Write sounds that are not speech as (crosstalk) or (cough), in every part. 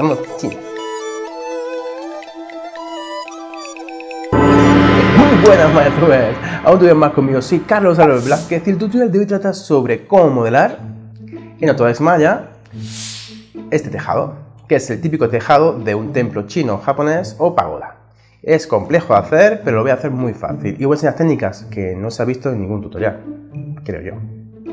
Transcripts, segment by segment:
Muy buenas maestros, aún vienes más conmigo, soy Carlos Álvaro Vlasquez y el tutorial de hoy trata sobre cómo modelar en es Maya este tejado, que es el típico tejado de un templo chino, japonés o pagoda. Es complejo de hacer, pero lo voy a hacer muy fácil y voy a enseñar técnicas que no se ha visto en ningún tutorial, creo yo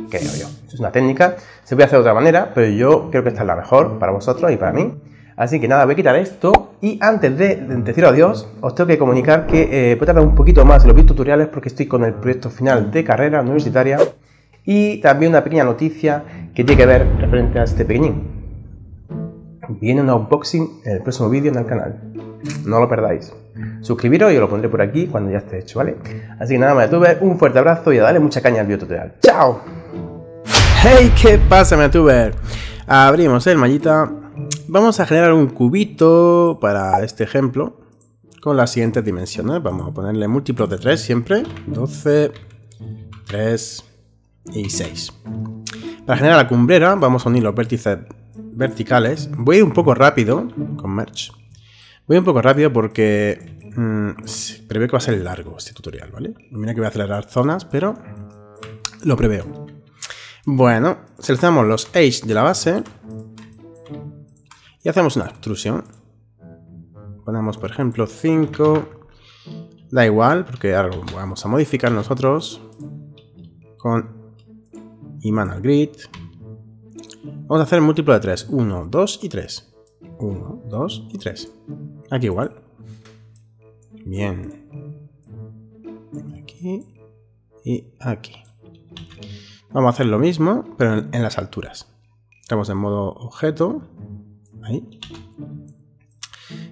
creo yo. Es una técnica, se puede hacer de otra manera, pero yo creo que esta es la mejor para vosotros y para mí. Así que nada, voy a quitar esto y antes de decir adiós, os tengo que comunicar que eh, voy a tardar un poquito más en los vídeos tutoriales porque estoy con el proyecto final de carrera universitaria y también una pequeña noticia que tiene que ver referente a este pequeñín. Viene un unboxing en el próximo vídeo en el canal, no lo perdáis. Suscribiros y os lo pondré por aquí cuando ya esté hecho, ¿vale? Así que nada me tuve un fuerte abrazo y a darle mucha caña al vídeo tutorial. ¡Chao! ¡Hey! ¿Qué pasa, YouTuber? Abrimos el mallita Vamos a generar un cubito para este ejemplo con las siguientes dimensiones. ¿eh? Vamos a ponerle múltiplos de 3 siempre. 12, 3 y 6. Para generar la cumbrera vamos a unir los vértices verticales. Voy a ir un poco rápido con merge. Voy un poco rápido porque mm, preveo que va a ser largo este tutorial, ¿vale? Mira que voy a acelerar zonas, pero lo preveo. Bueno, seleccionamos los edge de la base y hacemos una extrusión. Ponemos, por ejemplo, 5. Da igual, porque ahora lo vamos a modificar nosotros. Con imán al grid. Vamos a hacer el múltiplo de 3. 1, 2 y 3. 1, 2 y 3. Aquí igual. Bien. Aquí y aquí. Vamos a hacer lo mismo, pero en las alturas. Estamos en modo objeto. Ahí.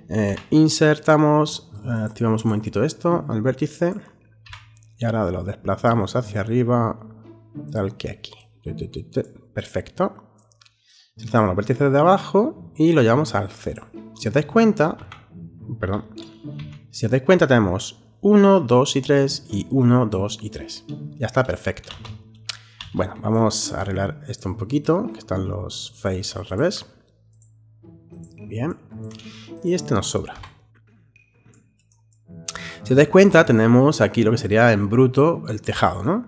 Eh, insertamos, activamos un momentito esto al vértice y ahora lo desplazamos hacia arriba tal que aquí. Perfecto. Insertamos los vértices de abajo y lo llevamos al cero Si os dais cuenta, perdón, si os dais cuenta tenemos 1, 2 y 3 y 1, 2 y 3. Ya está perfecto. Bueno, vamos a arreglar esto un poquito, que están los face al revés. Bien. Y este nos sobra. Si os dais cuenta, tenemos aquí lo que sería en bruto el tejado, ¿no?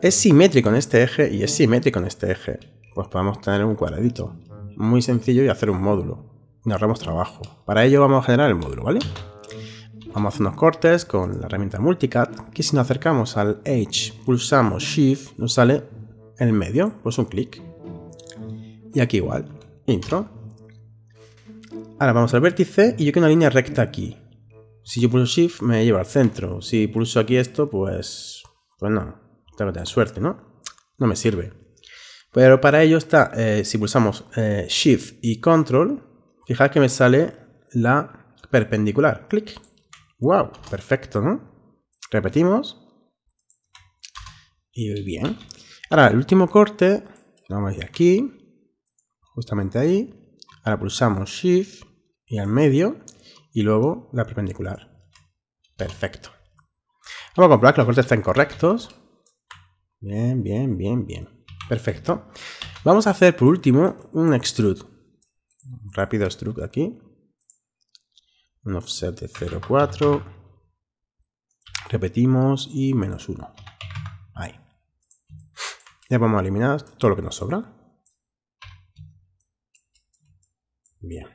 Es simétrico en este eje y es simétrico en este eje. Pues podemos tener un cuadradito. Muy sencillo y hacer un módulo. Nos ahorramos trabajo. Para ello vamos a generar el módulo, ¿vale? Vamos a hacer unos cortes con la herramienta Multicat, que si nos acercamos al Edge, pulsamos Shift, nos sale en el medio, pues un clic. Y aquí igual, intro. Ahora vamos al vértice y yo quiero una línea recta aquí. Si yo pulso Shift me lleva al centro. Si pulso aquí esto, pues... pues no. Tengo que tener suerte, ¿no? No me sirve. Pero para ello está, eh, si pulsamos eh, Shift y Control, fijad que me sale la perpendicular. Clic. ¡Wow! Perfecto, ¿no? Repetimos. Y bien. Ahora, el último corte, vamos a ir aquí, justamente ahí. Ahora pulsamos Shift y al medio y luego la perpendicular. Perfecto. Vamos a comprobar que los cortes están correctos. Bien, bien, bien, bien. Perfecto. Vamos a hacer por último un extrude. rápido extrude aquí. Un offset de 0,4. Repetimos y menos 1. Ahí. Ya vamos a eliminar todo lo que nos sobra. Bien.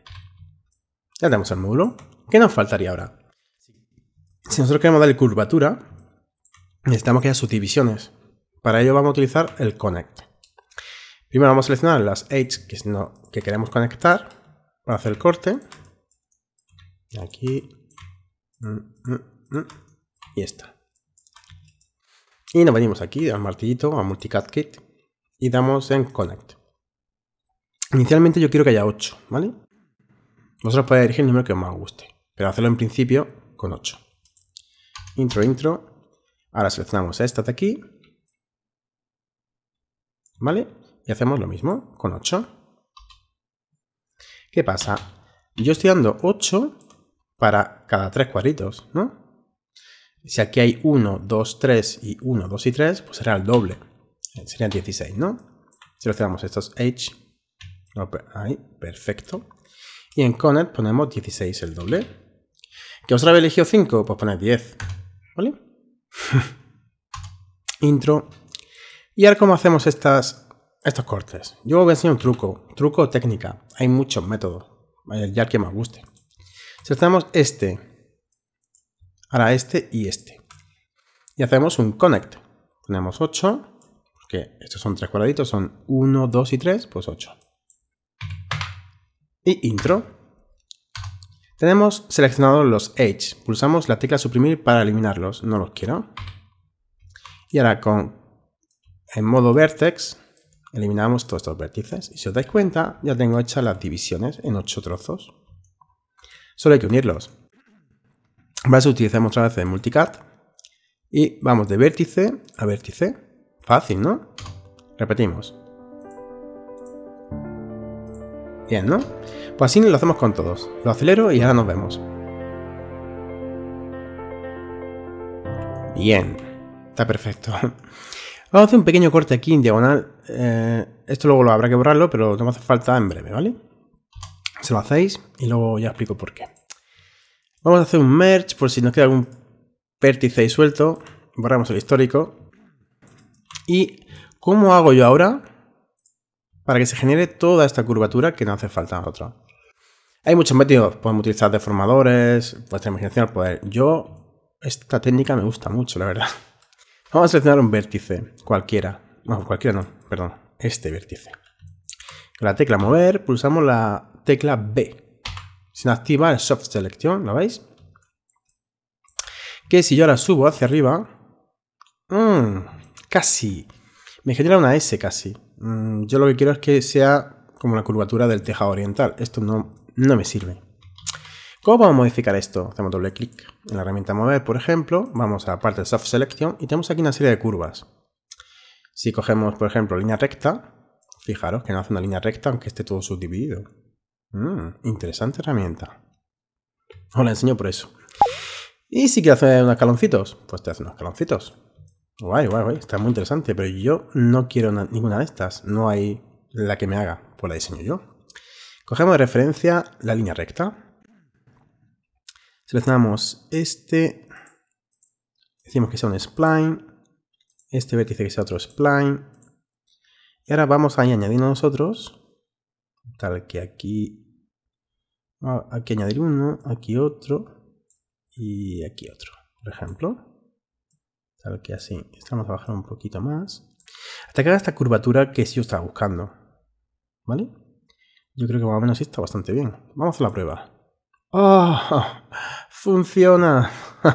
Ya tenemos el módulo. ¿Qué nos faltaría ahora? Si nosotros queremos darle curvatura, necesitamos que haya subdivisiones. Para ello vamos a utilizar el connect. Primero vamos a seleccionar las edges que, queremos conectar para hacer el corte. Aquí. Mm, mm, mm, y está. Y nos venimos aquí al martillito, a Multicat Kit, y damos en Connect. Inicialmente yo quiero que haya 8, ¿vale? Vosotros podéis elegir el número que más os guste, pero hacerlo en principio con 8. Intro, intro. Ahora seleccionamos esta de aquí. ¿Vale? Y hacemos lo mismo con 8. ¿Qué pasa? Yo estoy dando 8 para cada 3 cuadritos, ¿no? Si aquí hay 1, 2, 3 y 1, 2 y 3, pues será el doble. Serían 16, ¿no? Seleccionamos estos H. Ahí, perfecto. Y en connect ponemos 16, el doble. ¿Que otra vez elegido 5? Pues poner 10. ¿Vale? (laughs) Intro. Y ahora cómo hacemos estas, estos cortes. Yo os voy a enseñar un truco, truco técnica. Hay muchos métodos, ya el que más guste. Seleccionamos este, ahora este y este. Y hacemos un connect. Ponemos 8, porque estos son tres cuadraditos, son 1, 2 y 3, pues 8 y intro. Tenemos seleccionados los edge. Pulsamos la tecla suprimir para eliminarlos. No los quiero. Y ahora con en modo vertex eliminamos todos estos vértices. Y si os dais cuenta, ya tengo hechas las divisiones en 8 trozos. Solo hay que unirlos. vamos a utilizar otra vez el multicat. Y vamos de vértice a vértice. Fácil, ¿no? Repetimos. Bien, ¿no? Pues así lo hacemos con todos. Lo acelero y ahora nos vemos. Bien. Está perfecto. (laughs) Vamos a hacer un pequeño corte aquí en diagonal. Eh, esto luego lo habrá que borrarlo, pero no me hace falta en breve, ¿vale? Se lo hacéis y luego ya explico por qué. Vamos a hacer un merge por si nos queda algún vértice ahí suelto. Borramos el histórico. ¿Y cómo hago yo ahora? para que se genere toda esta curvatura que no hace falta a Hay muchos métodos, podemos utilizar deformadores, vuestra imaginación al pues poder. Yo, esta técnica me gusta mucho, la verdad. (laughs) Vamos a seleccionar un vértice, cualquiera. No, cualquiera no, perdón, este vértice. Con la tecla mover, pulsamos la tecla B. Sin activa el soft selection, ¿lo veis? Que si yo ahora subo hacia arriba... Mmm, casi. Me genera una S casi. Mm, yo lo que quiero es que sea como la curvatura del tejado oriental. Esto no, me sirve. ¿Cómo podemos modificar esto? Hacemos doble clic en la herramienta Mover, por ejemplo, vamos a la parte de Soft Selection y tenemos aquí una serie de curvas. Si cogemos, por ejemplo, línea recta, fijaros que no hace una línea recta aunque esté todo subdividido. Mm, interesante herramienta. Os la enseño por eso. Y si quieres hacer unos caloncitos, pues te hace unos caloncitos Guay, guay, guay. Está muy interesante, pero yo no quiero ninguna de estas. No hay la que me haga, por pues la diseño yo. Cogemos de referencia la línea recta. Seleccionamos este. Decimos que sea un spline. Este vértice que sea otro spline. Y ahora vamos a añadir nosotros. Tal que aquí. Ah, aquí añadir uno, aquí otro y aquí otro, por ejemplo que así. Esta vamos a bajar un poquito más. Hasta que haga esta curvatura que sí os estaba buscando. ¿Vale? Yo creo que más o menos está bastante bien. Vamos a la prueba. ¡Oh! ¡Funciona! (laughs)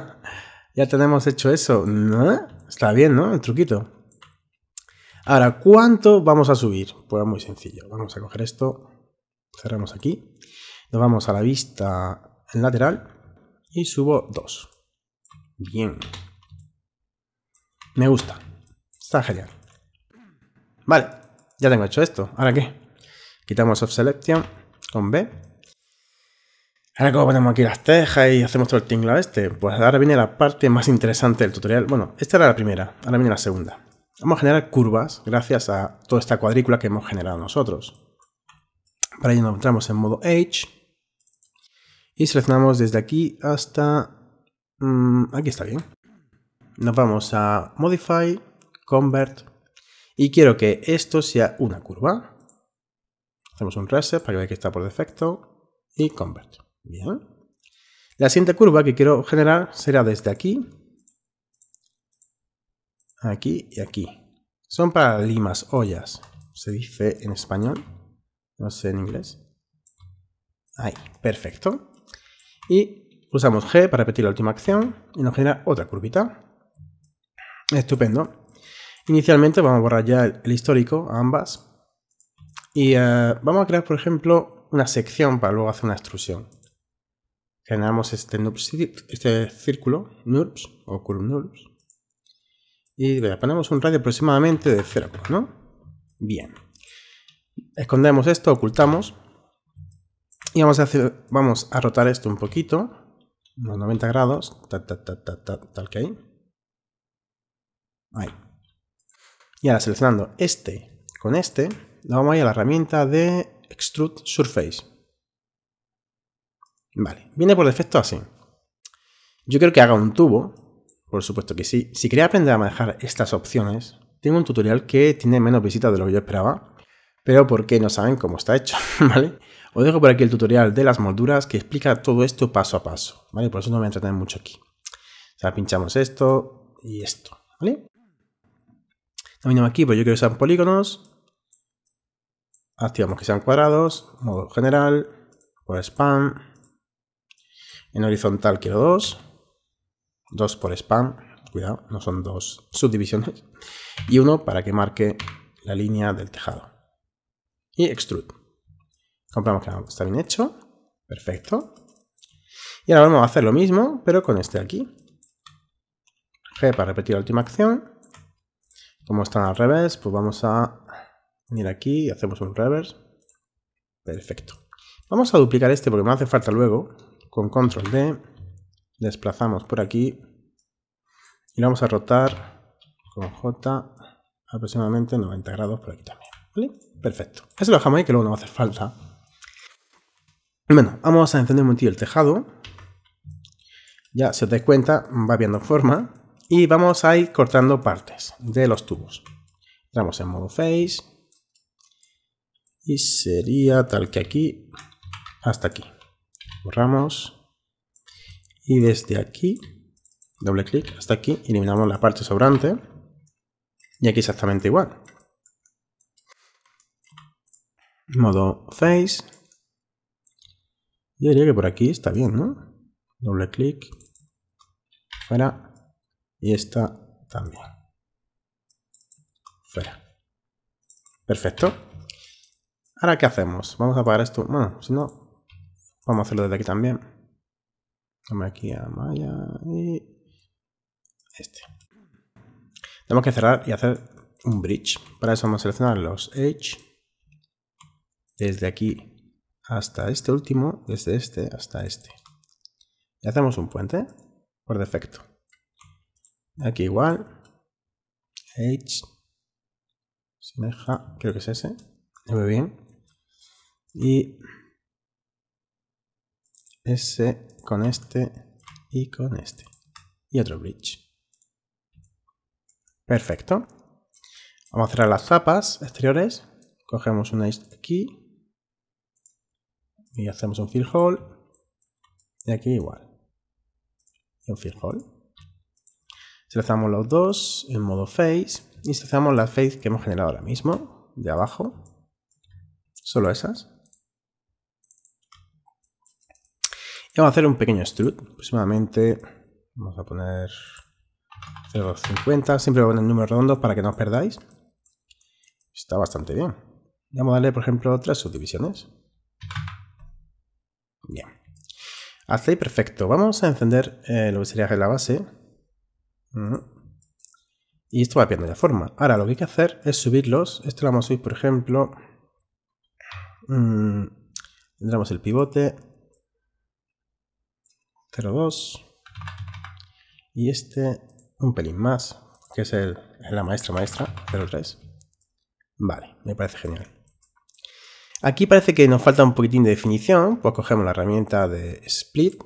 ya tenemos hecho eso. ¿No? Está bien, ¿no? El truquito. Ahora, ¿cuánto vamos a subir? Pues muy sencillo. Vamos a coger esto. Cerramos aquí. Nos vamos a la vista en lateral. Y subo 2. Bien. Me gusta. Está genial. Vale, ya tengo hecho esto. ¿Ahora qué? Quitamos Off Selection con B. Ahora cómo ponemos aquí las tejas y hacemos todo el tinglado este, pues ahora viene la parte más interesante del tutorial. Bueno, esta era la primera, ahora viene la segunda. Vamos a generar curvas gracias a toda esta cuadrícula que hemos generado nosotros. Para ello nos entramos en modo H y seleccionamos desde aquí hasta... Mm, aquí está bien nos vamos a Modify, Convert, y quiero que esto sea una curva. Hacemos un reset para que veáis que está por defecto, y Convert. Bien. La siguiente curva que quiero generar será desde aquí, aquí y aquí. Son para limas, ollas, se dice en español, no sé en inglés. Ahí, perfecto. Y usamos G para repetir la última acción y nos genera otra curvita. Estupendo. Inicialmente vamos a borrar ya el, histórico ambas. Y eh, vamos a crear, por ejemplo, una sección para luego hacer una extrusión. Generamos este, este círculo, NURBS o curve NURBS. Y ponemos un radio aproximadamente de 0, ¿no? Bien. Escondemos esto, ocultamos. Y vamos a, hacer, vamos a rotar esto un poquito, unos 90 grados, tal que hay. Ahí. Y ahora seleccionando este con este, vamos a ir a la herramienta de Extrude Surface. Vale, viene por defecto así. Yo creo que haga un tubo, por supuesto que sí. Si quería aprender a manejar estas opciones, tengo un tutorial que tiene menos visitas de lo que yo esperaba, pero porque no saben cómo está hecho, (laughs) ¿vale? Os dejo por aquí el tutorial de las molduras que explica todo esto paso a paso, ¿vale? Por eso no me voy a entretener mucho aquí. O sea, pinchamos esto y esto, ¿vale? Dominamos aquí, pues yo quiero que sean polígonos. Activamos que sean cuadrados. Modo general. Por spam. En horizontal quiero dos. Dos por spam. Cuidado, no son dos subdivisiones. Y uno para que marque la línea del tejado. Y extrude. Compramos que está bien hecho. Perfecto. Y ahora vamos a hacer lo mismo, pero con este aquí. G para repetir la última acción. Como están al revés, pues vamos a venir aquí y hacemos un reverse. Perfecto. Vamos a duplicar este porque me hace falta luego. Con control D, desplazamos por aquí y vamos a rotar con J aproximadamente 90 grados por aquí también. Perfecto. Eso lo dejamos ahí que luego no va a hacer falta. Bueno, vamos a encender un tío el tejado. Ya, si os dais cuenta, va viendo forma. Y vamos a ir cortando partes de los tubos. Entramos en modo face. Y sería tal que aquí hasta aquí. Borramos. Y desde aquí, doble clic hasta aquí, eliminamos la parte sobrante. Y aquí exactamente igual. Modo face. y diría que por aquí está bien, ¿no? Doble clic. Fuera y esta también. Fuera. Perfecto. Ahora, ¿qué hacemos? Vamos a apagar esto. Bueno, si no, vamos a hacerlo desde aquí también. Vamos aquí a Maya y este. Tenemos que cerrar y hacer un bridge. Para eso vamos a seleccionar los edge. Desde aquí hasta este último, desde este hasta este. Y hacemos un puente por defecto. Aquí igual. H. Semeja. Creo que es ese. ve bien. Y ese con este y con este. Y otro bridge. Perfecto. Vamos a cerrar las zapas exteriores. Cogemos una aquí. Y hacemos un fill hole. Y aquí igual. Y un fill hole. Seleccionamos los dos en modo face y seleccionamos la face que hemos generado ahora mismo, de abajo. Solo esas. Y vamos a hacer un pequeño Strut, aproximadamente, vamos a poner 0.50, siempre voy a poner números redondos para que no os perdáis. Está bastante bien. Vamos a darle, por ejemplo, otras subdivisiones. Bien. Hasta perfecto. Vamos a encender eh, lo que sería la base y esto va perdiendo la forma. Ahora lo que hay que hacer es subirlos. Esto lo vamos a subir, por ejemplo. Mm, tendremos el pivote. 0,2. Y este un pelín más, que es el, la maestra maestra, 0,3. Vale, me parece genial. Aquí parece que nos falta un poquitín de definición, pues cogemos la herramienta de Split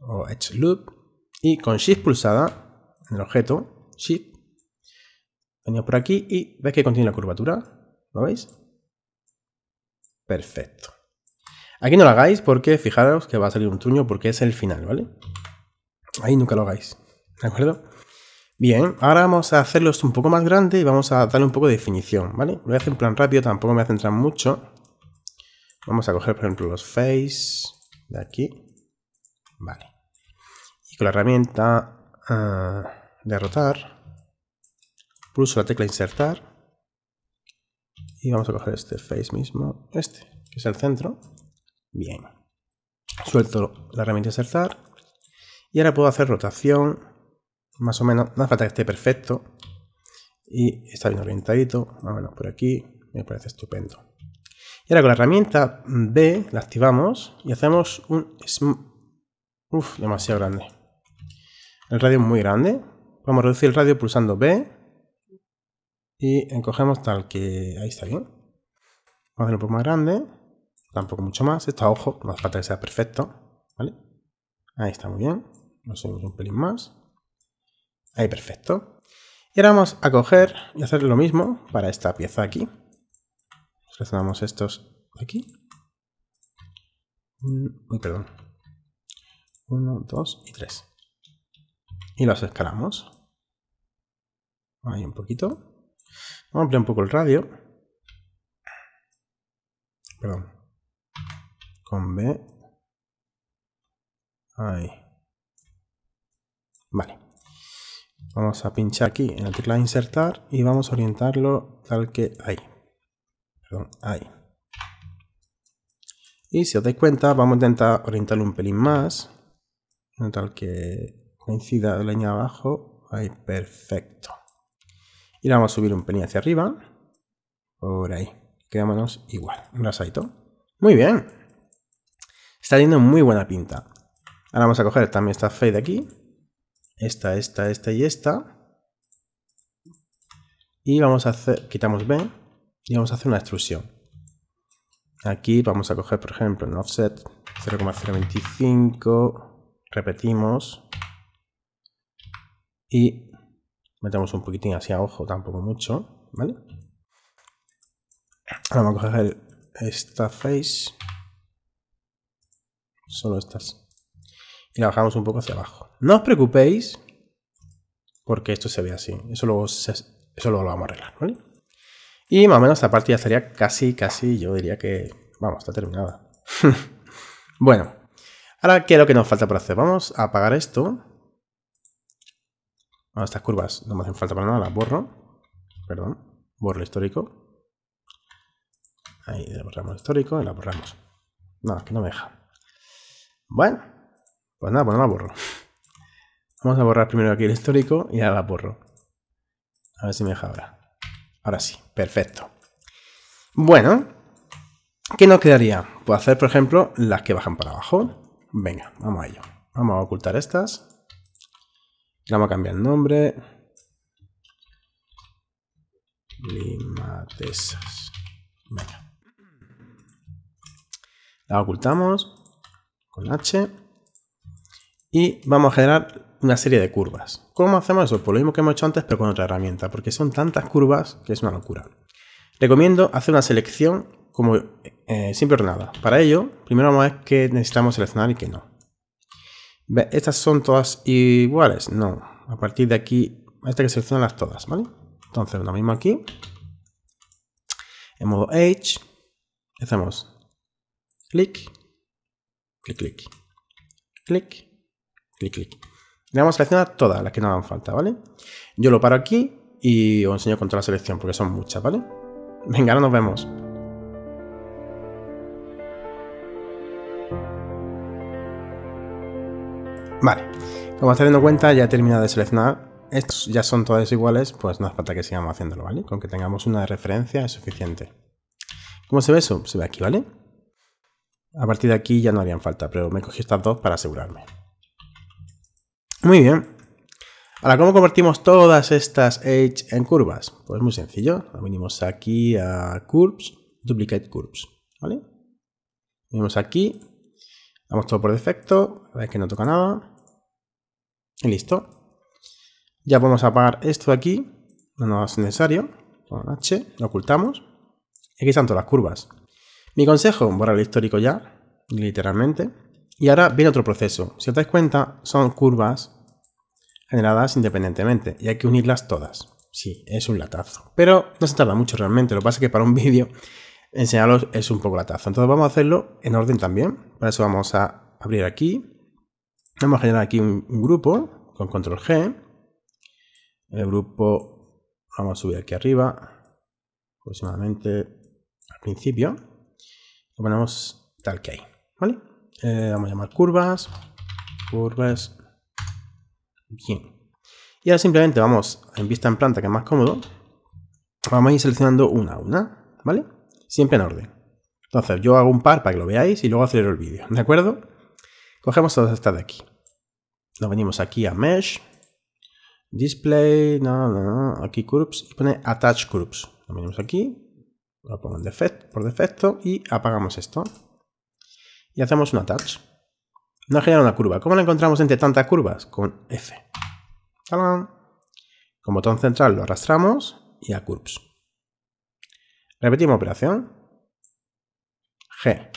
o Edge Loop y con Shift pulsada en el objeto, sí venimos por aquí y veis que contiene la curvatura, ¿lo veis? Perfecto. Aquí no lo hagáis porque fijaros que va a salir un tuño porque es el final, ¿vale? Ahí nunca lo hagáis, ¿de acuerdo? Bien, ahora vamos a hacerlos un poco más grande y vamos a darle un poco de definición, ¿vale? Lo voy a hacer un plan rápido, tampoco me voy a centrar mucho. Vamos a coger, por ejemplo, los face de aquí. Vale. Y con la herramienta a derrotar. Pulso la tecla insertar. Y vamos a coger este face mismo, este, que es el centro. Bien. Suelto la herramienta insertar. Y ahora puedo hacer rotación, más o menos. No hace falta que esté perfecto. Y está bien orientadito. Más o menos por aquí. Me parece estupendo. Y ahora con la herramienta B la activamos y hacemos un... Uf, demasiado grande. El radio es muy grande. Vamos a reducir el radio pulsando B. Y encogemos tal que... Ahí está bien. Vamos a hacerlo un poco más grande. Tampoco mucho más. Esto ojo. No hace falta que sea perfecto. ¿Vale? Ahí está muy bien. Lo subimos un pelín más. Ahí, perfecto. Y ahora vamos a coger y hacer lo mismo para esta pieza aquí. Seleccionamos estos de aquí. Uy, perdón. Uno, dos y tres y los escalamos. Ahí un poquito. Vamos a ampliar un poco el radio. Perdón. Con B. Ahí. Vale. Vamos a pinchar aquí en la tecla insertar y vamos a orientarlo tal que ahí. Perdón, ahí. Y si os dais cuenta, vamos a intentar orientarlo un pelín más. Tal que coincida leña abajo. Ahí, perfecto. Y la vamos a subir un pelín hacia arriba. Por ahí. Quedámonos igual. Un rasadito. Muy bien. Está teniendo muy buena pinta. Ahora vamos a coger también esta fade de aquí. Esta, esta, esta y esta. Y vamos a hacer, quitamos B y vamos a hacer una extrusión. Aquí vamos a coger, por ejemplo, un offset 0,025. Repetimos y metemos un poquitín hacia ojo, tampoco mucho, ¿vale? Ahora vamos a coger esta face, solo estas, y la bajamos un poco hacia abajo. No os preocupéis porque esto se ve así, eso luego, eso lo vamos a arreglar, ¿vale? Y más o menos esta parte ya estaría casi, casi, yo diría que, vamos, está terminada. (laughs) bueno, ahora, ¿qué es lo que nos falta por hacer? Vamos a apagar esto estas curvas no me hacen falta para nada, las borro. Perdón, borro histórico. Ahí le borramos histórico y la borramos. Nada, que no me deja. Bueno, pues nada, pues no la borro. Vamos a borrar primero aquí el histórico y ahora la borro. A ver si me deja ahora. Ahora sí, perfecto. Bueno, ¿qué nos quedaría? puedo hacer, por ejemplo, las que bajan para abajo. Venga, vamos a ello. Vamos a ocultar estas. Vamos a cambiar el nombre. Limatesas. Venga. La ocultamos con H. Y vamos a generar una serie de curvas. ¿Cómo hacemos eso? Por pues lo mismo que hemos hecho antes, pero con otra herramienta, porque son tantas curvas que es una locura. Recomiendo hacer una selección como eh, simple ordenada. Para ello, primero vamos a ver qué necesitamos seleccionar y que no. Estas son todas iguales. No. A partir de aquí, hay que las todas, ¿vale? Entonces, lo mismo aquí. En modo h Hacemos clic, clic, clic, clic, clic, clic. Le vamos seleccionar todas las que nos dan falta, ¿vale? Yo lo paro aquí y os enseño toda la selección porque son muchas, ¿vale? Venga, ahora nos vemos. Vale, como estáis dando cuenta ya he terminado de seleccionar. Estos ya son todas iguales, pues no hace falta que sigamos haciéndolo, ¿vale? Con que tengamos una referencia es suficiente. ¿Cómo se ve eso? Se ve aquí, ¿vale? A partir de aquí ya no harían falta, pero me cogí estas dos para asegurarme. Muy bien. Ahora, ¿cómo convertimos todas estas Edge en curvas? Pues muy sencillo. Venimos aquí a Curves, Duplicate Curves, ¿vale? Venimos aquí Damos todo por defecto, a que no toca nada. Y listo. Ya podemos apagar esto aquí, no nos es necesario. Con H, lo ocultamos. aquí están todas las curvas. Mi consejo, borrar el histórico ya, literalmente. Y ahora viene otro proceso. Si os dais cuenta, son curvas generadas independientemente y hay que unirlas todas. Sí, es un latazo. Pero no se tarda mucho realmente, lo que pasa es que para un (laughs) vídeo enseñaros es un poco la taza, Entonces vamos a hacerlo en orden también. Para eso vamos a abrir aquí. Vamos a generar aquí un, grupo con control G. El grupo vamos a subir aquí arriba, aproximadamente al principio. Lo ponemos tal que hay. ¿Vale? Eh, vamos a llamar curvas. Curvas. Bien. Y ahora simplemente vamos en vista en planta, que es más cómodo. Vamos a ir seleccionando una a una. ¿Vale? siempre en orden. Entonces, yo hago un par para que lo veáis y luego acelero el vídeo, ¿de acuerdo? Cogemos todas estas de aquí. Nos venimos aquí a Mesh, Display, no, no, aquí Curves y pone Attach Curves. Nos venimos aquí, lo pongo por defecto y apagamos esto. Y hacemos un Attach. Nos genera una curva. ¿Cómo la encontramos entre tantas curvas? Con F. ¡Talán! Con botón central lo arrastramos y a Curves. Repetimos operación. G.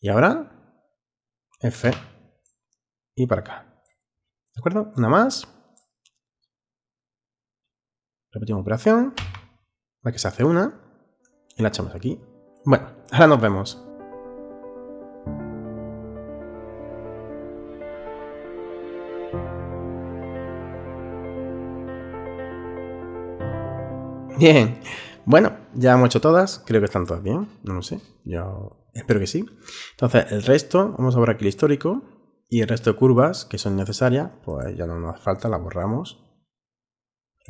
Y ahora F. Y para acá. ¿De acuerdo? Una más. Repetimos operación. La que se hace una. Y la echamos aquí. Bueno, ahora nos vemos. Bien. Bueno, ya hemos hecho todas. Creo que están todas bien. No lo sé. Yo espero que sí. Entonces, el resto, vamos a borrar aquí el histórico. Y el resto de curvas que son necesarias, pues ya no nos hace falta, las borramos.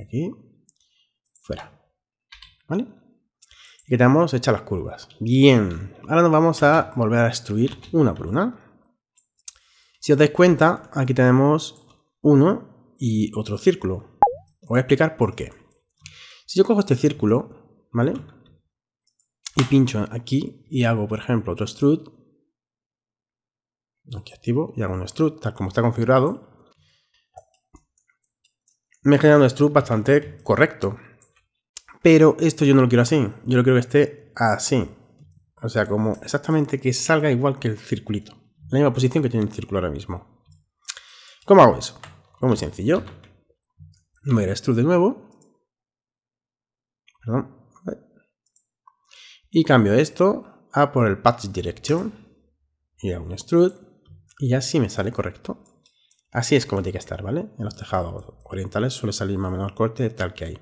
Aquí. Fuera. ¿Vale? Y quedamos hechas las curvas. Bien. Ahora nos vamos a volver a destruir una por una. Si os dais cuenta, aquí tenemos uno y otro círculo. voy a explicar por qué. Si yo cojo este círculo ¿vale? Y pincho aquí y hago, por ejemplo, otro strut. Aquí activo y hago un strut, tal como está configurado. Me genera un strut bastante correcto. Pero esto yo no lo quiero así. Yo lo quiero que esté así. O sea, como exactamente que salga igual que el circulito. La misma posición que tiene el círculo ahora mismo. ¿Cómo hago eso? Pues muy sencillo. Voy a ir strut de nuevo. Perdón. Y cambio esto a por el patch direction y a un strut y así me sale correcto. Así es como tiene que estar, ¿vale? En los tejados orientales suele salir más o menos corte tal que hay.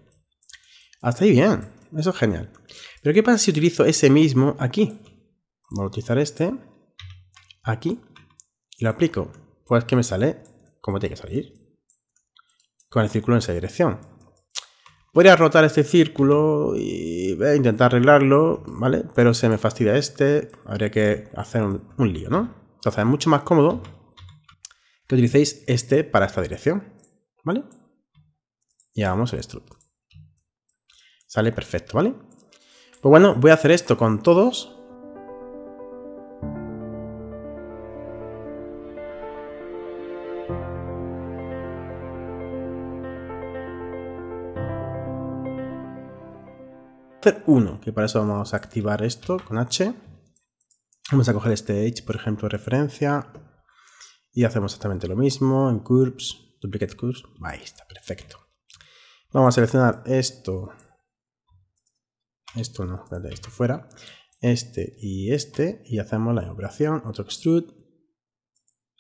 Hasta ahí bien, eso es genial. Pero ¿qué pasa si utilizo ese mismo aquí? Voy a utilizar este aquí y lo aplico. Pues que me sale como tiene que salir. Con el círculo en esa dirección. Podría rotar este círculo e intentar arreglarlo, ¿vale? Pero se me fastidia este, habría que hacer un, lío, ¿no? Entonces es mucho más cómodo que utilicéis este para esta dirección, ¿vale? Y hagamos el struct. Sale perfecto, ¿vale? Pues bueno, voy a hacer esto con todos hacer uno, que para eso vamos a activar esto con H. Vamos a coger este H, por ejemplo, referencia. Y hacemos exactamente lo mismo en Curves, Duplicate Curves. Ahí está, perfecto. Vamos a seleccionar esto. Esto no, de esto fuera. Este y este. Y hacemos la operación, otro extrude.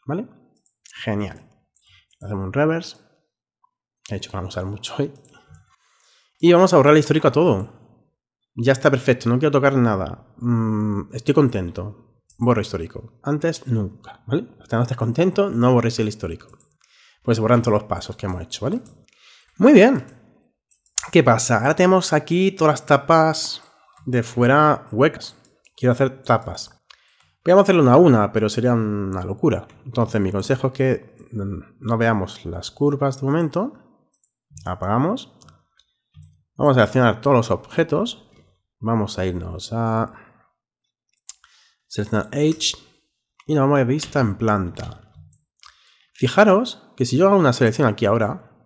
¿Vale? Genial. Hacemos un reverse. De hecho, vamos a usar mucho hoy. Y vamos a borrar el histórico a todo. Ya está perfecto, no quiero tocar nada. Mm, estoy contento. Borro histórico. Antes nunca, ¿vale? Hasta no estés contento, no borréis el histórico. Pues borran todos los pasos que hemos hecho, ¿vale? Muy bien. ¿Qué pasa? Ahora tenemos aquí todas las tapas de fuera huecas. Quiero hacer tapas. Podríamos hacerlo una a una, pero sería una locura. Entonces, mi consejo es que mm, no veamos las curvas de momento. Apagamos. Vamos a seleccionar todos los objetos. Vamos a irnos a Seleccionar Edge y nos vamos a vista en planta. Fijaros que si yo hago una selección aquí ahora,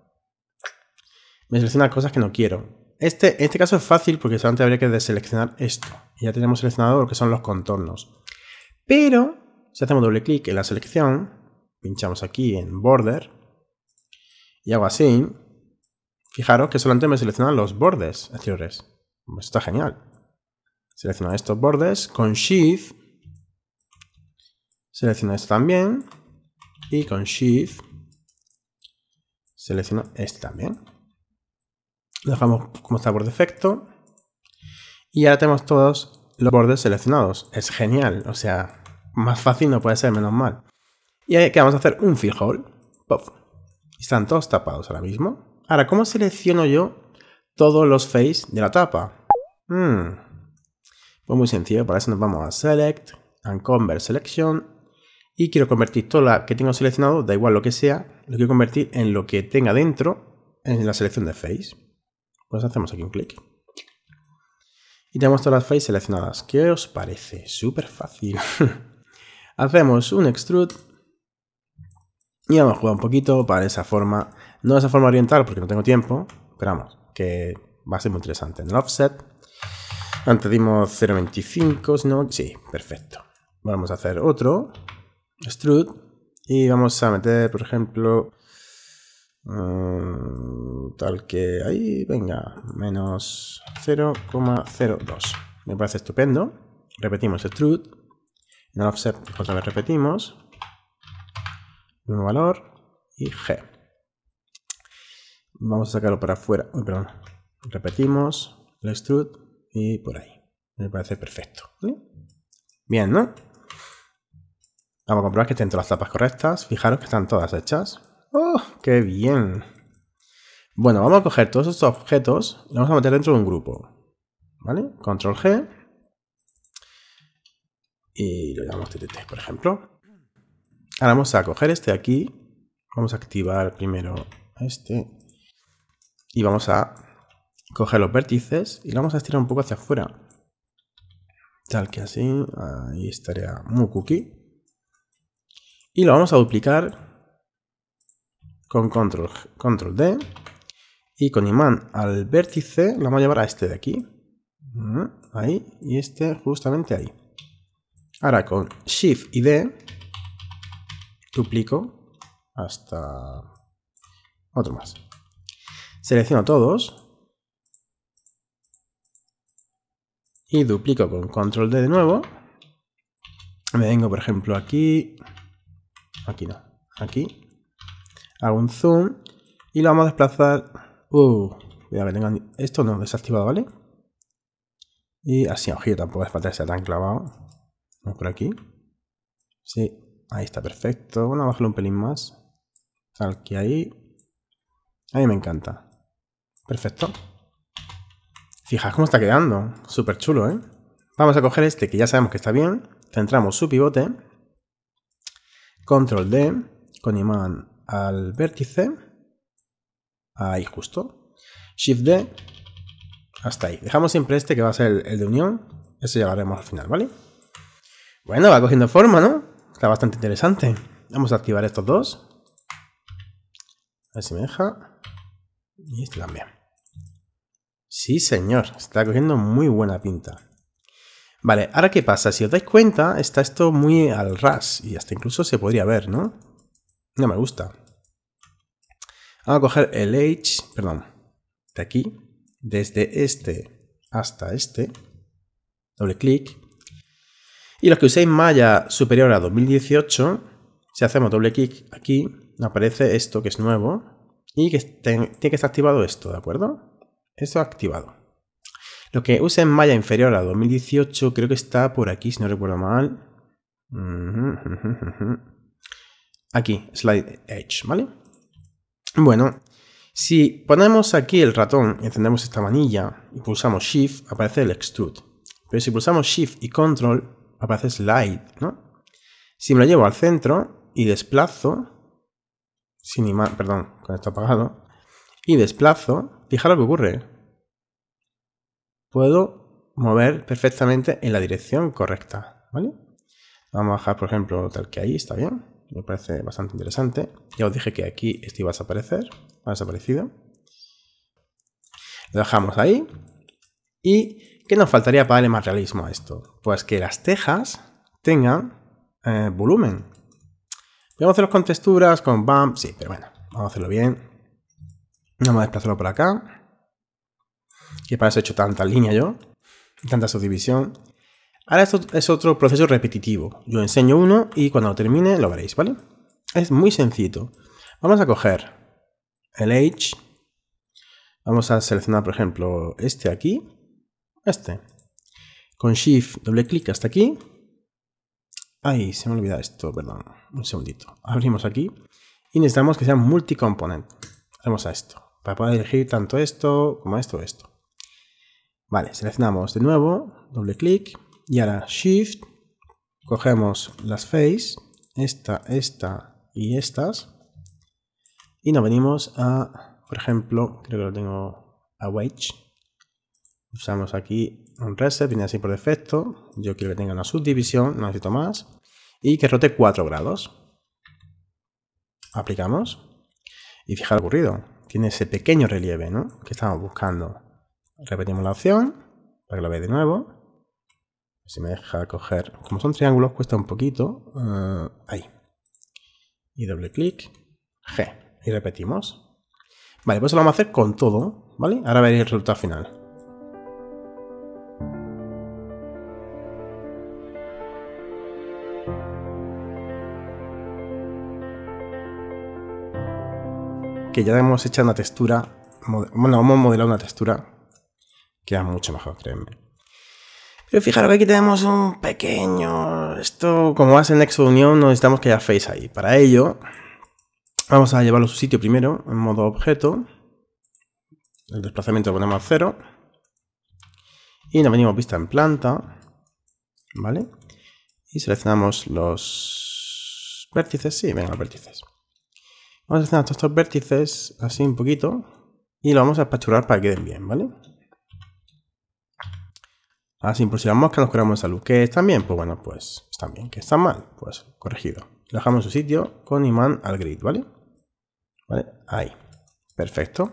me selecciona cosas que no quiero. Este, en este caso es fácil porque solamente habría que deseleccionar esto. Y ya tenemos seleccionado lo que son los contornos. Pero si hacemos doble clic en la selección, pinchamos aquí en Border y hago así, fijaros que solamente me seleccionan los bordes exteriores. Pues está genial. Selecciona estos bordes. Con Shift. Selecciona esto también. Y con Shift. Selecciona este también. Lo dejamos como está por defecto. Y ahora tenemos todos los bordes seleccionados. Es genial. O sea, más fácil no puede ser, menos mal. Y aquí vamos a hacer un fill hole. Están todos tapados ahora mismo. Ahora, ¿cómo selecciono yo todos los face de la tapa. Pues muy sencillo, para eso nos vamos a Select, and Convert Selection, y quiero convertir todo lo que tengo seleccionado, da igual lo que sea, lo quiero convertir en lo que tenga dentro, en la selección de face. Pues hacemos aquí un clic. Y tenemos todas las face seleccionadas. ¿Qué os parece? Súper fácil. (laughs) Hacemos un extrude y vamos a jugar un poquito para esa forma, no esa forma oriental porque no tengo tiempo, esperamos que va a ser muy interesante. En el offset, antes dimos 0.25, si no, sí, perfecto. Vamos a hacer otro, strut, y vamos a meter, por ejemplo, mm, tal que ahí, venga, menos 0,02. Me parece estupendo. Repetimos strut, en el offset otra vez repetimos, un valor y g. Vamos a sacarlo para afuera. Uy, perdón. Repetimos el extrude y por ahí. Me parece perfecto. Bien, ¿no? Vamos a comprobar que estén todas las tapas correctas. Fijaros que están todas hechas. ¡Oh, qué bien! Bueno, vamos a coger todos estos objetos y vamos a meter dentro de un grupo. ¿Vale? Control G. Y lo llamamos TTT, por ejemplo. Ahora vamos a coger este de aquí. Vamos a activar primero este. Y vamos a coger los vértices y lo vamos a estirar un poco hacia afuera. Tal que así, ahí estaría muy cookie. Y lo vamos a duplicar con control, control D. Y con imán al vértice lo vamos a llevar a este de aquí. Mm, ahí, y este justamente ahí. Ahora con Shift y D duplico hasta otro más. Selecciono todos. Y duplico con control D de nuevo. Me vengo, por ejemplo, aquí. Aquí no. Aquí. Hago un zoom. Y lo vamos a desplazar. Uh, Esto no desactivado, ¿vale? Y así, ojo, tampoco hace falta que sea tan clavado. Vamos por aquí. Sí, ahí está, perfecto. Bueno, bajarlo un pelín más. aquí que ahí. A mí me encanta. Perfecto. Fijaos cómo está quedando. Súper chulo, ¿eh? Vamos a coger este que ya sabemos que está bien. Centramos su pivote. Control D. Con imán al vértice. Ahí justo. Shift D. Hasta ahí. Dejamos siempre este que va a ser el, de unión. Ese ya lo al final, ¿vale? Bueno, va cogiendo forma, ¿no? Está bastante interesante. Vamos a activar estos dos. A ver si me deja. Y este también. Sí, señor, está cogiendo muy buena pinta. Vale, ahora qué pasa, si os dais cuenta, está esto muy al ras y hasta incluso se podría ver, ¿no? No me gusta. Vamos a coger el H, perdón, de aquí, desde este hasta este, doble clic. Y los que uséis malla superior a 2018, si hacemos doble clic aquí, aparece esto que es nuevo y que tiene que estar activado esto, ¿de acuerdo? Esto activado. Lo que usa en malla inferior a 2018 creo que está por aquí, si no recuerdo mal. Aquí, Slide Edge, ¿vale? Bueno, si ponemos aquí el ratón, encendemos esta manilla y pulsamos Shift, aparece el Extrude. Pero si pulsamos Shift y Control, aparece Slide, ¿no? Si me lo llevo al centro y desplazo, sin perdón, con esto apagado, y desplazo, Fija lo que ocurre. ¿eh? Puedo mover perfectamente en la dirección correcta, ¿vale? Vamos a bajar, por ejemplo, tal que ahí, está bien. Me parece bastante interesante. Ya os dije que aquí este iba a desaparecer, ha desaparecido. Lo dejamos ahí. ¿Y qué nos faltaría para darle más realismo a esto? Pues que las tejas tengan eh, volumen. Podemos hacerlo con texturas, con bump, sí, pero bueno, vamos a hacerlo bien. Vamos a desplazarlo por acá. Que para eso he hecho tanta línea yo, tanta subdivisión. Ahora esto es otro proceso repetitivo. Yo enseño uno y cuando lo termine lo veréis, ¿vale? Es muy sencillo. Vamos a coger el H. Vamos a seleccionar, por ejemplo, este aquí. Este. Con shift, doble clic hasta aquí. Ay, se me olvida esto, perdón. Un segundito. Abrimos aquí. Y necesitamos que sea multicomponent hacemos a esto, para poder elegir tanto esto como esto o esto. Vale, seleccionamos de nuevo, doble clic, y ahora Shift, cogemos las face, esta, esta y estas, y nos venimos a, por ejemplo, creo que lo tengo a Wedge, usamos aquí un reset, viene así por defecto, yo quiero que tenga una subdivisión, no necesito más, y que rote 4 grados. Aplicamos. Y fijar ocurrido, tiene ese pequeño relieve ¿no? que estamos buscando. Repetimos la opción para que lo veáis de nuevo. Si me deja coger, como son triángulos, cuesta un poquito. Eh, ahí. Y doble clic, G. Y repetimos. Vale, pues lo vamos a hacer con todo, ¿vale? Ahora veréis el resultado final. que ya hemos hecho una textura, bueno, hemos modelado una textura que es mucho mejor, créeme. Pero fijaros que aquí tenemos un pequeño... Esto, como hace Nexo de Unión, no necesitamos que haya face ahí. Para ello, vamos a llevarlo a su sitio primero, en modo objeto. El desplazamiento lo ponemos a cero. Y nos venimos vista en planta. ¿Vale? Y seleccionamos los vértices. Sí, venga, los vértices. Vamos a hacer estos vértices así un poquito y lo vamos a espachurar para que queden bien, ¿vale? Así, por que nos curamos de salud. ¿Que están bien? Pues bueno, pues están bien. ¿Que están mal? Pues corregido. Lo dejamos en su sitio con imán al grid, ¿vale? ¿Vale? Ahí. Perfecto.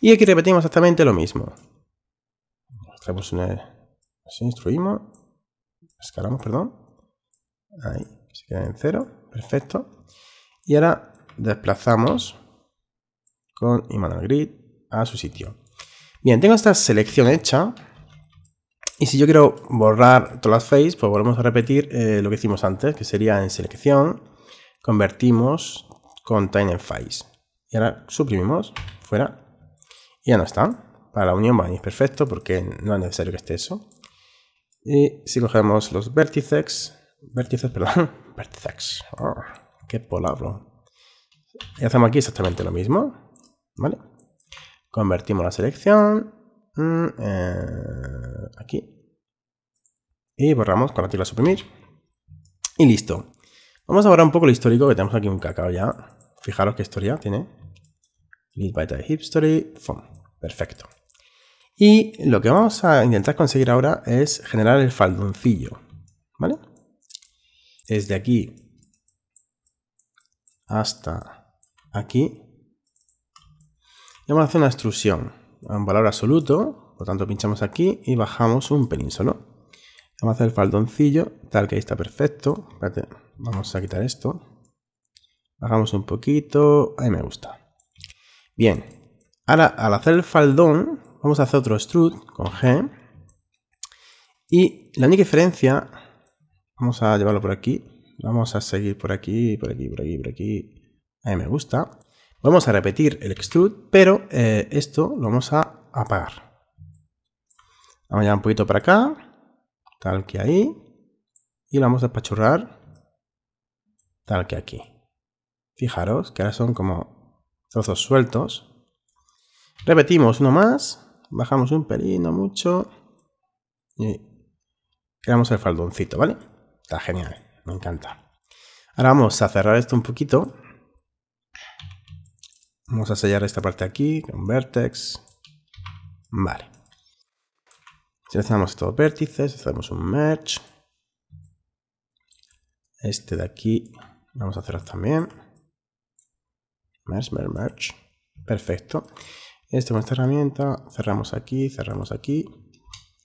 Y aquí repetimos exactamente lo mismo. Hacemos una... Así, instruimos. Escalamos, perdón. Ahí. Se queda en cero. Perfecto. Y ahora desplazamos con Immanuel Grid a su sitio. Bien, tengo esta selección hecha. Y si yo quiero borrar todas las face, pues volvemos a repetir eh, lo que hicimos antes, que sería en selección, convertimos con Tiny Face. Y ahora suprimimos, fuera, y ya no está. Para la unión va a perfecto porque no es necesario que esté eso. Y si cogemos los vértices, vértices, perdón, (laughs) vértices, ah, qué y hacemos aquí exactamente lo mismo. ¿Vale? Convertimos la selección. Mm, eh, aquí. Y borramos con la tecla suprimir. Y listo. Vamos a borrar un poco el histórico, que tenemos aquí un cacao ya. Fijaros qué historia tiene. Lead by the history. Perfecto. Y lo que vamos a intentar conseguir ahora es generar el faldoncillo. ¿Vale? Desde aquí hasta aquí vamos a hacer una extrusión en valor absoluto, por tanto pinchamos aquí y bajamos un penínsolo. Vamos a hacer el faldoncillo, tal que ahí está perfecto. vamos a quitar esto. Bajamos un poquito, ahí me gusta. Bien, ahora al hacer el faldón vamos a hacer otro extrude con G. Y la única diferencia, vamos a llevarlo por aquí, vamos a seguir por aquí, por aquí, por aquí, por aquí, a me gusta. Vamos a repetir el extrude, pero eh, esto lo vamos a apagar. Vamos ya un poquito para acá, tal que ahí, y lo vamos a apachurrar tal que aquí. Fijaros que ahora son como trozos sueltos. Repetimos uno más, bajamos un pelín, no mucho, y creamos el faldoncito, ¿vale? Está genial, me encanta. Ahora vamos a cerrar esto un poquito Vamos a sellar esta parte aquí un vertex. Vale. Seleccionamos estos vértices, hacemos un merge. Este de aquí vamos a cerrar también. Merge, merge, merge. Perfecto. Este es nuestra herramienta cerramos aquí, cerramos aquí.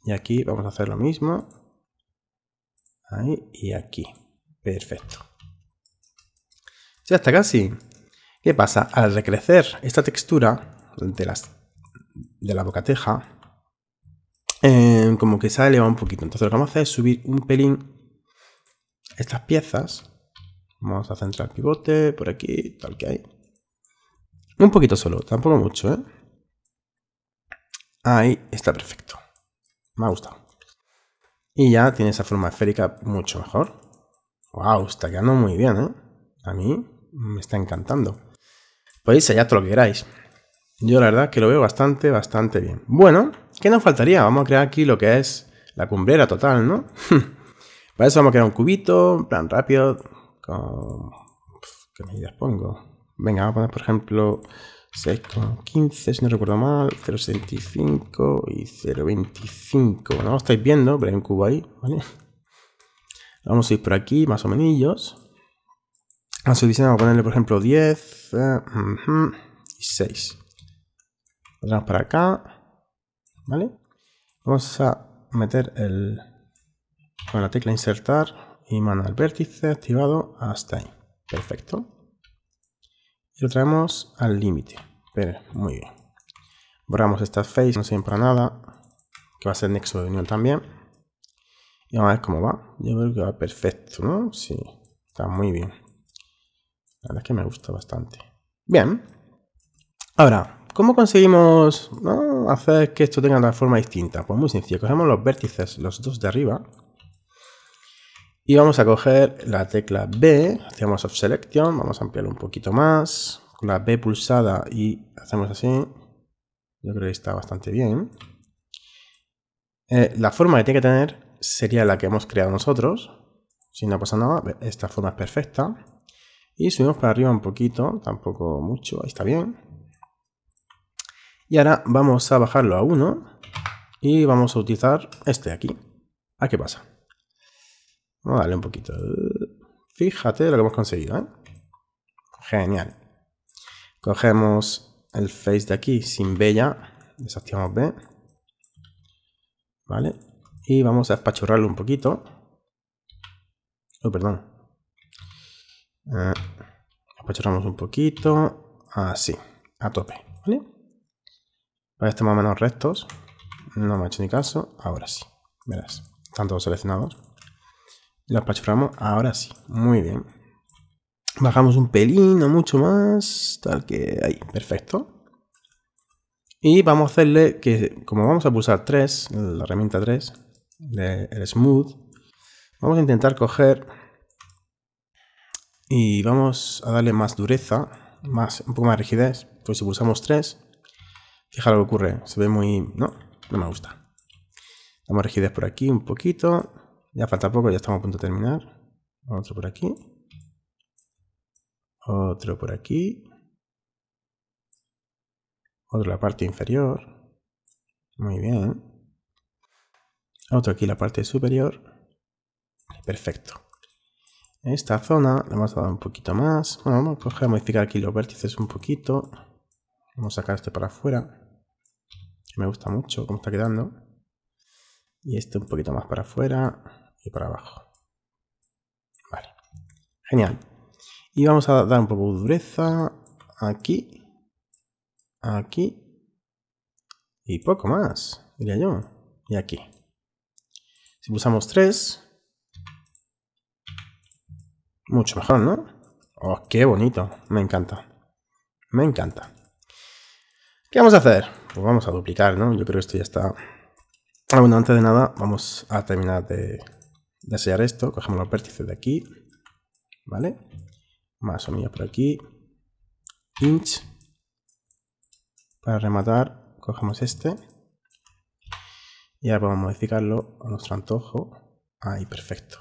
Y aquí vamos a hacer lo mismo. Ahí y aquí. Perfecto. Ya está casi. ¿Qué pasa? Al recrecer esta textura de, de la bocateja, teja, em, como que se ha elevado un poquito. Entonces lo que vamos a hacer es subir un pelín estas piezas. Vamos a centrar el pivote por aquí, tal que hay. Un poquito solo, tampoco mucho, ¿eh? Ahí está perfecto. Me ha gustado. Y ya tiene esa forma esférica mucho mejor. ¡Wow! Está quedando muy bien, ¿eh? A mí me está encantando. Podéis allá todo lo que queráis. Yo la verdad que lo veo bastante, bastante bien. Bueno, ¿qué nos faltaría? Vamos a crear aquí lo que es la cumbrera total, ¿no? (laughs) Para eso vamos a crear un cubito, en plan rápido. Con... ¿Qué medidas pongo? Venga, vamos a poner, por ejemplo, 6,15, si no recuerdo mal, 0.65 y 0,25. No lo estáis viendo, pero hay un cubo ahí, ¿vale? Vamos a ir por aquí, más o menos a su diseño vamos a ponerle, por ejemplo, 10 eh, y 6. Lo para acá. ¿Vale? Vamos a meter el con la tecla insertar y mano al vértice activado hasta ahí. Perfecto. Y lo traemos al límite. muy bien. Borramos esta face, no sirve para nada. Que va a ser nexo de unión también. Y vamos a ver cómo va. Yo creo que va perfecto, ¿no? Sí, está muy bien. La verdad es que me gusta bastante. Bien. Ahora, ¿cómo conseguimos hacer que esto tenga una forma distinta? Pues muy sencillo. Cogemos los vértices, los dos de arriba. Y vamos a coger la tecla B, hacemos off selection, vamos a ampliar un poquito más. Con la B pulsada y hacemos así. Yo creo que está bastante bien. Eh, la forma que tiene que tener sería la que hemos creado nosotros. Si no pasa nada, esta forma es perfecta. Y subimos para arriba un poquito, tampoco mucho, ahí está bien. Y ahora vamos a bajarlo a uno y vamos a utilizar este de aquí. ¿A qué pasa? Vamos a darle un poquito. Fíjate lo que hemos conseguido, ¿eh? Genial. Cogemos el face de aquí sin bella. Desactivamos B. ¿Vale? Y vamos a espachurrarlo un poquito. Oh, perdón. Ah, un poquito. Así, a tope. ¿Vale? Para este más menos restos. No me ha hecho ni caso. Ahora sí. Verás. Están todos seleccionados. Los apachurramos. Ahora sí. Muy bien. Bajamos un pelín, no mucho más. Tal que ahí. Perfecto. Y vamos a hacerle que, como vamos a pulsar 3, la herramienta 3, del smooth, vamos a intentar coger y vamos a darle más dureza, más, un poco más rigidez. Pues si pulsamos 3, fija lo que ocurre, se ve muy... no, no me gusta. Damos rigidez por aquí un poquito, ya falta poco, ya estamos a punto de terminar. Otro por aquí. Otro por aquí. Otro la parte inferior. Muy bien. Otro aquí la parte superior. Perfecto. Esta zona vamos hemos dado un poquito más. Bueno, vamos a modificar aquí los vértices un poquito. Vamos a sacar este para afuera. me gusta mucho cómo está quedando. Y este un poquito más para afuera y para abajo. Vale. Genial. Y vamos a dar un poco de dureza. Aquí. Aquí. Y poco más, diría yo. Y aquí. Si pulsamos 3, mucho mejor, ¿no? Oh, qué bonito. Me encanta. Me encanta. ¿Qué vamos a hacer? Pues vamos a duplicar, ¿no? Yo creo que esto ya está... bueno, antes de nada, vamos a terminar de, de sellar esto. Cogemos los vértices de aquí. ¿Vale? Más o menos por aquí. Pinch. Para rematar, cogemos este. Y ahora podemos modificarlo a nuestro antojo. Ahí, perfecto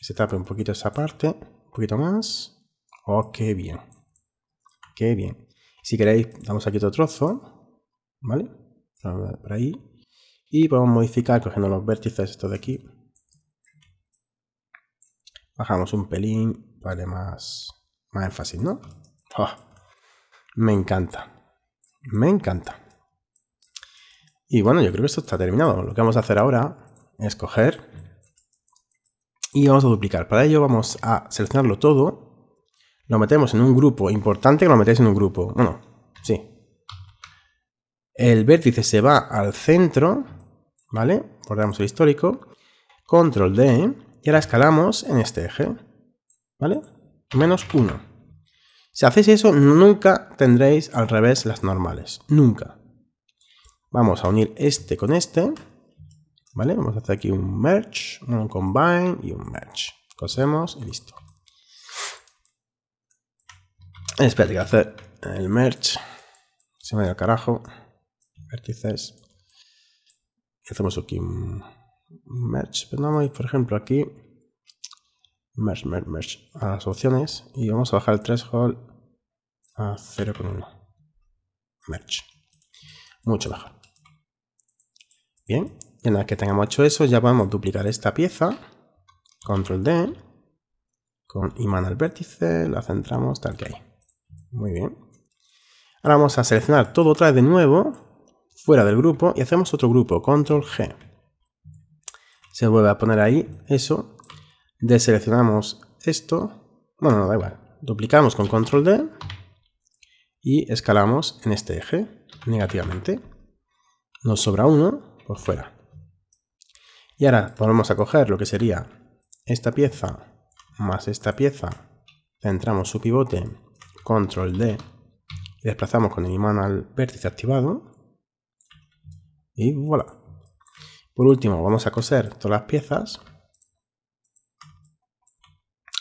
que se tape un poquito esa parte, un poquito más. ¡Oh, qué bien! ¡Qué bien! Si queréis, damos aquí otro trozo, ¿vale? Por ahí. Y podemos modificar cogiendo los vértices, esto de aquí. Bajamos un pelín, vale, más, más énfasis, ¿no? Oh, me encanta. Me encanta. Y bueno, yo creo que esto está terminado. Lo que vamos a hacer ahora es coger y vamos a duplicar. Para ello vamos a seleccionarlo todo, lo metemos en un grupo, importante que lo metáis en un grupo, bueno, sí. El vértice se va al centro, ¿vale? Guardamos el histórico, control D, y ahora escalamos en este eje, ¿vale? Menos 1. Si hacéis eso, nunca tendréis al revés las normales, nunca. Vamos a unir este con este, ¿Vale? Vamos a hacer aquí un merge, un combine y un merge. Cosemos y listo. Espera, que hacer el merge. Se me ha ido al carajo. Vértices. hacemos aquí un merge. esperamos y por ejemplo, aquí. Merge, merge, merge. A las opciones. Y vamos a bajar el threshold a 0,1. Merge. Mucho mejor. Bien en la que tengamos hecho eso, ya podemos duplicar esta pieza. Control D. Con imán al vértice, la centramos tal que ahí. Muy bien. Ahora vamos a seleccionar todo otra vez de nuevo, fuera del grupo, y hacemos otro grupo, Control G. Se vuelve a poner ahí eso. Deseleccionamos esto. Bueno, no, da igual. Duplicamos con Control D y escalamos en este eje negativamente. Nos sobra uno por fuera. Y ahora volvemos a coger lo que sería esta pieza más esta pieza. Centramos su pivote, control D, y desplazamos con el imán al vértice activado. Y voilà. Por último, vamos a coser todas las piezas.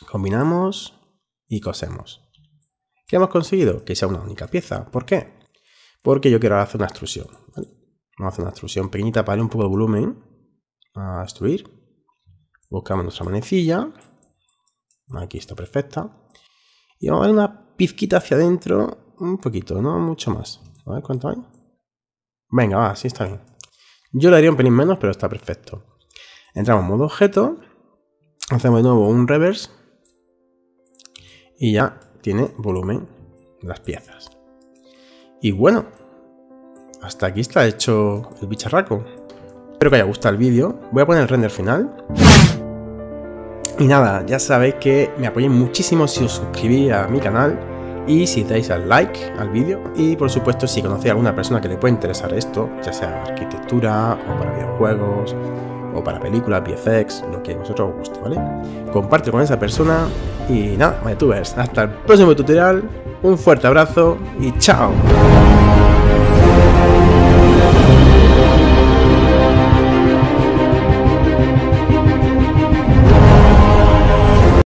Combinamos y cosemos. ¿Qué hemos conseguido? Que sea una única pieza. ¿Por qué? Porque yo quiero hacer una extrusión. Vamos a hacer una extrusión pequeñita para darle un poco de volumen a destruir, Buscamos nuestra manecilla. Aquí está perfecta. Y vamos a dar una pizquita hacia adentro. Un poquito, no mucho más. A ver cuánto hay. Venga, va, está bien. Yo le haría un pelín menos, pero está perfecto. Entramos en modo objeto. Hacemos de nuevo un reverse. Y ya tiene volumen las piezas. Y bueno, hasta aquí está hecho el bicharraco. Espero que haya gustado el vídeo. Voy a poner el render final. Y nada, ya sabéis que me apoyéis muchísimo si os suscribís a mi canal y si dais al like al vídeo y por supuesto si conocéis a alguna persona que le pueda interesar esto, ya sea arquitectura o para videojuegos o para películas, VFX, lo que a vosotros os guste, ¿vale? Comparte con esa persona y nada, youtubers, hasta el próximo tutorial, un fuerte abrazo y chao.